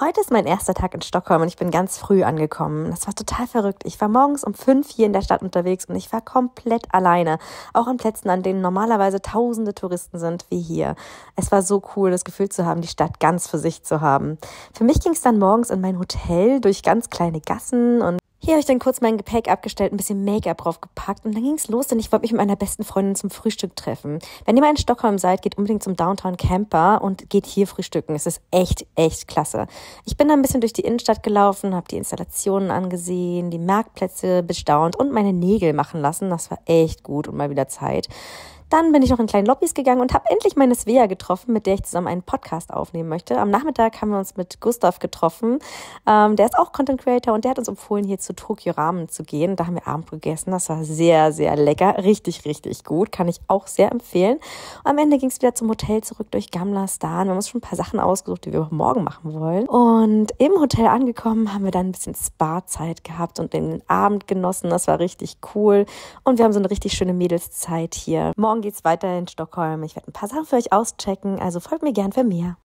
Heute ist mein erster Tag in Stockholm und ich bin ganz früh angekommen. Das war total verrückt. Ich war morgens um fünf hier in der Stadt unterwegs und ich war komplett alleine. Auch an Plätzen, an denen normalerweise tausende Touristen sind, wie hier. Es war so cool, das Gefühl zu haben, die Stadt ganz für sich zu haben. Für mich ging es dann morgens in mein Hotel durch ganz kleine Gassen und hier habe ich dann kurz mein Gepäck abgestellt, ein bisschen Make-up draufgepackt und dann ging es los, denn ich wollte mich mit meiner besten Freundin zum Frühstück treffen. Wenn ihr mal in Stockholm seid, geht unbedingt zum Downtown Camper und geht hier frühstücken. Es ist echt, echt klasse. Ich bin dann ein bisschen durch die Innenstadt gelaufen, habe die Installationen angesehen, die Marktplätze bestaunt und meine Nägel machen lassen. Das war echt gut und mal wieder Zeit. Dann bin ich noch in kleinen Lobbys gegangen und habe endlich meine Svea getroffen, mit der ich zusammen einen Podcast aufnehmen möchte. Am Nachmittag haben wir uns mit Gustav getroffen. Ähm, der ist auch Content Creator und der hat uns empfohlen, hier zu Tokio Ramen zu gehen. Da haben wir Abend gegessen. Das war sehr, sehr lecker. Richtig, richtig gut. Kann ich auch sehr empfehlen. am Ende ging es wieder zum Hotel zurück durch Gamlastan. Wir haben uns schon ein paar Sachen ausgesucht, die wir morgen machen wollen. Und im Hotel angekommen haben wir dann ein bisschen Spa-Zeit gehabt und den Abend genossen. Das war richtig cool. Und wir haben so eine richtig schöne Mädelszeit hier. Morgen morgen geht's weiter in Stockholm. Ich werde ein paar Sachen für euch auschecken, also folgt mir gern für mehr.